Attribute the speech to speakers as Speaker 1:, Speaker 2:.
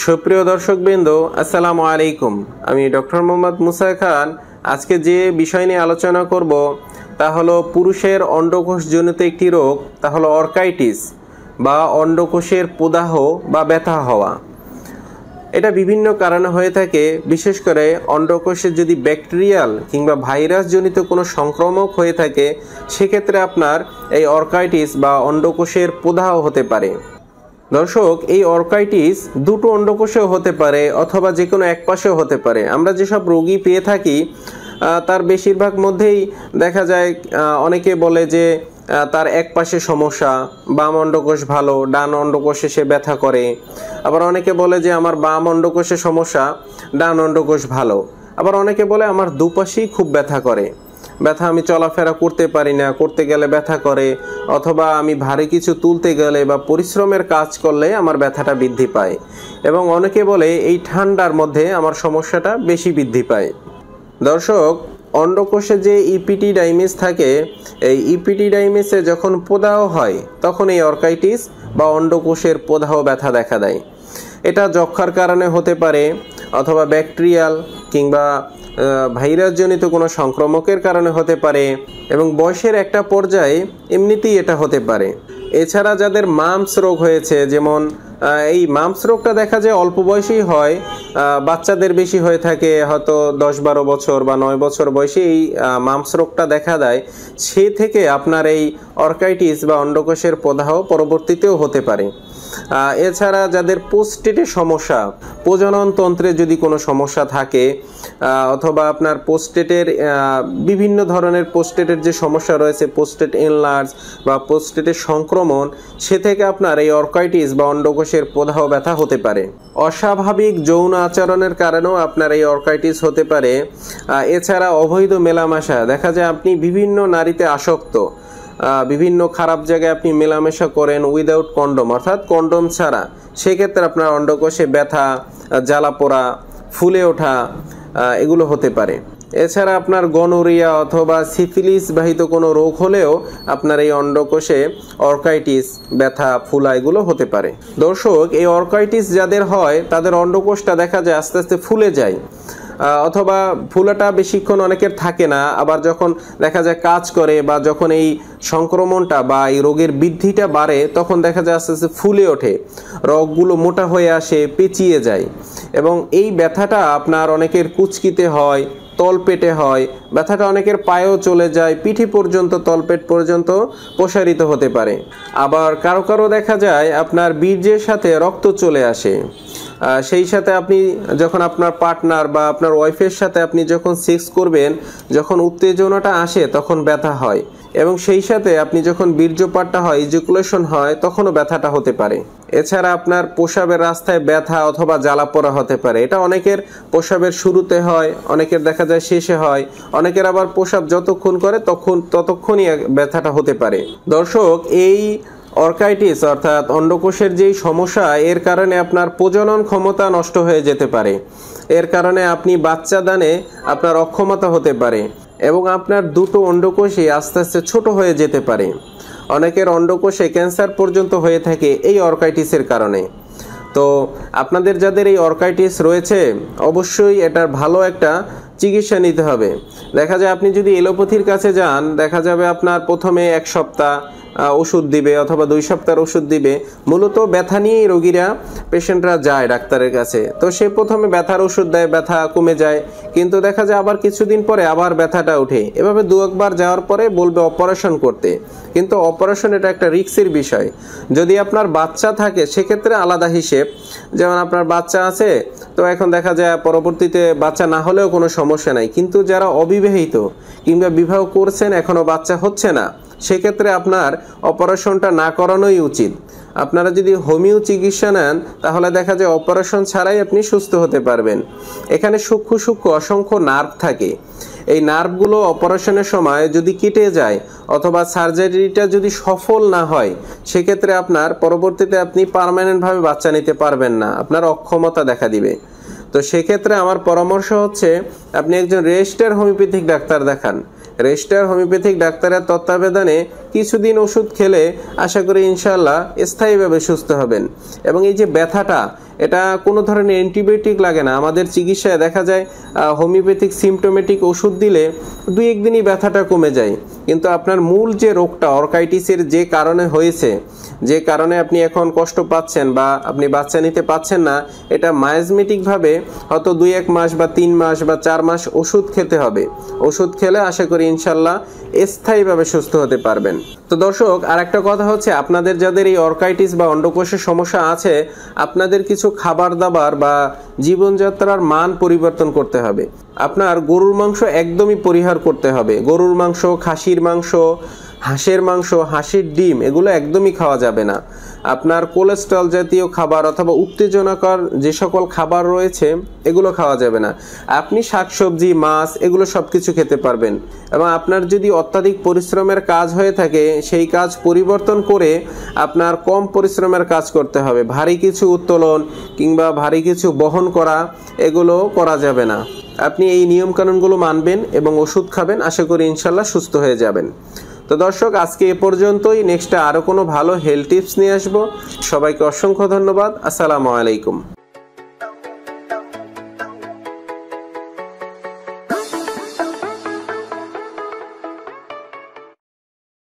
Speaker 1: সুপ্রিয় দর্শকবৃন্দ আসসালামু আলাইকুম আমি ডক্টর মোহাম্মদ মুসা খান আজকে যে বিষয় নিয়ে আলোচনা করব তা হলো পুরুষের অন্ডকোষজনিত একটি রোগ তা হলো অর্কাইটিস বা অন্ডকোষের প্রদাহ বা ব্যথা হওয়া এটা বিভিন্ন কারণে হয়ে থাকে বিশেষ করে অন্ডকোষে যদি ব্যাকটেরিয়াল কিংবা ভাইরাসজনিত কোনো সংক্রমক হয়ে থাকে সেক্ষেত্রে আপনার এই অর্কাইটিস বা অন্ডকোষের প্রদাহ হতে পারে দর্শক এই অর্কাইটিস দুটো অন্ডকোষেও হতে পারে অথবা যে কোনো এক পাশেও হতে পারে আমরা যেসব রোগী পেয়ে থাকি তার বেশিরভাগ মধ্যেই দেখা যায় অনেকে বলে যে তার এক পাশে সমস্যা বাম অন্ডকোষ ভালো ডান অন্ডকোষে সে ব্যথা করে আবার অনেকে বলে যে আমার বাম অন্ডকোষে সমস্যা ডান অন্ডকোষ ভালো আবার অনেকে বলে আমার দুপাশেই খুব ব্যথা করে ব্যথা আমি চলাফেরা করতে পারি না করতে গেলে ব্যথা করে অথবা আমি ভারী কিছু তুলতে গেলে বা পরিশ্রমের কাজ করলে আমার ব্যথাটা বৃদ্ধি পায় এবং অনেকে বলে এই ঠান্ডার মধ্যে আমার সমস্যাটা বেশি বৃদ্ধি পায় দর্শক অন্ডকোষে যে ইপিটি ডাইমিস থাকে এই ইপিটি ডাইমিসে যখন প্রদাহ হয় তখন এই অর্কাইটিস বা অন্ডকোষের প্রদাহ ব্যথা দেখা দেয় এটা যক্ষার কারণে হতে পারে অথবা ব্যাকটেরিয়াল কিংবা ভাইরাসজনিত কোনো সংক্রমকের কারণে হতে পারে এবং বয়সের একটা পর্যায়ে এমনিতেই এটা হতে পারে এছাড়া যাদের মামস রোগ হয়েছে যেমন এই মামস রোগটা দেখা যায় অল্প বয়সেই হয় বাচ্চাদের বেশি হয়ে থাকে হয়তো দশ বারো বছর বা নয় বছর বয়সে এই মামস রোগটা দেখা দেয় সে থেকে আপনার এই অর্কাইটিস বা অন্ডকোষের প্রদাহ পরবর্তীতেও হতে পারে এছাড়া যাদের পোস্টেটে সমস্যা তন্ত্রে যদি কোনো সমস্যা থাকে অথবা আপনার পোস্টেটের বিভিন্ন ধরনের পোস্টেটের যে সমস্যা রয়েছে পোস্টেট এনলার্জ বা পোস্টেটের সংক্রমণ সে থেকে আপনার এই অর্কাইটিস বা অন্ডকোষের প্রদাহ ব্যথা হতে পারে অস্বাভাবিক যৌন আচরণের কারণেও আপনার এই অর্কাইটিস হতে পারে এছাড়া অবৈধ মেলামেশা দেখা যায় আপনি বিভিন্ন নারীতে আসক্ত বিভিন্ন খারাপ জায়গায় আপনি মেলামেশা করেন উইদাউট কন্ডম অর্থাৎ কন্ডম ছাড়া সেক্ষেত্রে আপনার অন্ডকোষে ব্যথা জ্বালা পোড়া ফুলে ওঠা এগুলো হতে পারে এছাড়া আপনার গনোরিয়া অথবা সিফিলিস বাহিত কোনো রোগ হলেও আপনার এই অন্ডকোষে অর্কাইটিস ব্যথা ফুলা এগুলো হতে পারে দর্শক এই অর্কাইটিস যাদের হয় তাদের অন্ডকোষটা দেখা যায় আস্তে আস্তে ফুলে যায় অথবা ফুলাটা বেশিক্ষণ অনেকের থাকে না আবার যখন দেখা যায় কাজ করে বা যখন এই সংক্রমণটা বা এই রোগের বৃদ্ধিটা বাড়ে তখন দেখা যায় আস্তে আস্তে ফুলে ওঠে রোগগুলো মোটা হয়ে আসে পেঁচিয়ে যায় এবং এই ব্যথাটা আপনার অনেকের কুচকিতে হয় তলপেটে হয় ব্যথাটা অনেকের পায়েও চলে যায় পিঠে পর্যন্ত তলপেট পর্যন্ত প্রসারিত হতে পারে আবার কারো কারো দেখা যায় আপনার বীর্যের সাথে রক্ত চলে আসে সেই সাথে আপনি যখন আপনার পার্টনার বা আপনার ওয়াইফের সাথে আপনি যখন সেক্স করবেন যখন উত্তেজনাটা আসে তখন ব্যথা হয় এবং সেই সাথে আপনি যখন বীর্যপাতটা হয় ইজুকুলেশন হয় তখনও ব্যথাটা হতে পারে এছাড়া আপনার পোশাবের রাস্তায় ব্যথা অথবা জ্বালাপোড়া হতে পারে এটা অনেকের প্রসাবের শুরুতে হয় অনেকের দেখা যায় শেষে হয় অনেকের আবার পোশাব যতক্ষণ করে তখন ততক্ষণই ব্যথাটা হতে পারে দর্শক এই অর্কাইটিস অর্থাৎ অন্ডকোষের যেই সমস্যা এর কারণে আপনার প্রজনন ক্ষমতা নষ্ট হয়ে যেতে পারে এর কারণে আপনি বাচ্চা দানে আপনার অক্ষমতা হতে পারে এবং আপনার দুটো অন্ডকোষই আস্তে আস্তে ছোট হয়ে যেতে পারে অনেকের অন্ডকোষে ক্যান্সার পর্যন্ত হয়ে থাকে এই অর্কাইটিসের কারণে তো আপনাদের যাদের এই অর্কাইটিস রয়েছে অবশ্যই এটার ভালো একটা চিকিৎসা নিতে হবে দেখা যায় আপনি যদি এলোপ্যাথির কাছে যান দেখা যাবে আপনার প্রথমে এক সপ্তাহ ওষুধ দিবে অথবা দুই সপ্তাহের ওষুধ দিবে মূলত ব্যথা নিয়েই রোগীরা পেশেন্টরা যায় ডাক্তারের কাছে তো সে প্রথমে ব্যথার ওষুধ দেয় ব্যথা কমে যায় কিন্তু দেখা যায় আবার কিছুদিন পরে আবার ব্যথাটা উঠে এভাবে দু একবার যাওয়ার পরে বলবে অপারেশন করতে কিন্তু অপারেশন এটা একটা রিক্সের বিষয় যদি আপনার বাচ্চা থাকে সেক্ষেত্রে আলাদা হিসেব যেমন আপনার বাচ্চা আছে তো এখন দেখা যায় পরবর্তীতে বাচ্চা না হলেও কোনো সমস্যা নাই কিন্তু যারা অবিবাহিত কিংবা বিবাহ করছেন এখনও বাচ্চা হচ্ছে না সেক্ষেত্রে আপনার অপারেশনটা না করানোই উচিত আপনারা যদি হোমিও চিকিৎসা নেন তাহলে দেখা যায় অপারেশন ছাড়াই আপনি সুস্থ হতে পারবেন এখানে সূক্ষ্ম সূক্ষ্ম অসংখ্য নার্ভ থাকে এই নার্ভগুলো অপারেশনের সময় যদি কেটে যায় অথবা সার্জারিটা যদি সফল না হয় সেক্ষেত্রে আপনার পরবর্তীতে আপনি পারমানেন্টভাবে বাচ্চা নিতে পারবেন না আপনার অক্ষমতা দেখা দিবে তো সেক্ষেত্রে আমার পরামর্শ হচ্ছে আপনি একজন রেজিস্টার হোমিওপ্যাথিক ডাক্তার দেখান রেজিস্টার হোমিওপ্যাথিক ডাক্তারের তত্ত্বাবধানে কিছুদিন ওষুধ খেলে আশা করি ইনশাল্লাহ স্থায়ীভাবে সুস্থ হবেন এবং এই যে ব্যথাটা এটা কোনো ধরনের অ্যান্টিবায়োটিক লাগে না আমাদের চিকিৎসায় দেখা যায় হোমিওপ্যাথিক সিমটোমেটিক ওষুধ দিলে দুই একদিনই ব্যথাটা কমে যায় কিন্তু আপনার মূল যে রোগটা অর্কাইটিসের যে কারণে হয়েছে যে কারণে আপনি এখন কষ্ট পাচ্ছেন বা আপনি বাচ্চা নিতে পাচ্ছেন না এটা মায়াজমেটিকভাবে হয়তো দুই এক মাস বা তিন মাস বা চার মাস ওষুধ খেতে হবে ওষুধ খেলে আশা করি ইনশাল্লাহ স্থায়ীভাবে সুস্থ হতে পারবেন তো দর্শক আর একটা কথা হচ্ছে আপনাদের যাদের এই অর্কাইটিস বা অন্ডকোষের সমস্যা আছে আপনাদের কিছু খাবার দাবার বা জীবনযাত্রার মান পরিবর্তন করতে হবে আপনার গরুর মাংস একদমই পরিহার করতে হবে গরুর মাংস খাসির মাংস হাঁসের মাংস হাঁসের ডিম এগুলো একদমই খাওয়া যাবে না আপনার কোলেস্ট্রল জাতীয় খাবার অথবা উত্তেজনাকর যে সকল খাবার রয়েছে এগুলো খাওয়া যাবে না আপনি শাকসবজি মাছ এগুলো সব কিছু খেতে পারবেন এবং আপনার যদি অত্যাধিক পরিশ্রমের কাজ হয়ে থাকে সেই কাজ পরিবর্তন করে আপনার কম পরিশ্রমের কাজ করতে হবে ভারী কিছু উত্তোলন কিংবা ভারী কিছু বহন করা এগুলো করা যাবে না আপনি এই নিয়মকানুনগুলো মানবেন এবং ওষুধ খাবেন আশা করি ইনশাল্লাহ সুস্থ হয়ে যাবেন তো দর্শক আজকে এ পর্যন্তই নেক্সটে আরও কোনো ভালো হেলথ টিপস নিয়ে আসবো সবাইকে অসংখ্য ধন্যবাদ আসসালামু আলাইকুম